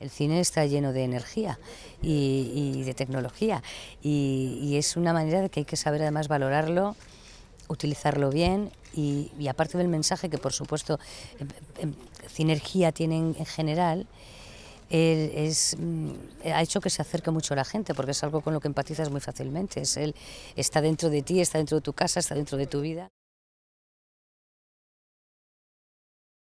El cine está lleno de energía y, de tecnología y, es una manera de que hay que saber además valorarlo, utilizarlo bien y, aparte del mensaje que por supuesto cinergía em, em, tiene en, general, es, mm, ha hecho que se acerque mucho a la gente porque es algo con lo que empatizas muy fácilmente, es él, está dentro de ti, está dentro de tu casa, está dentro de tu vida.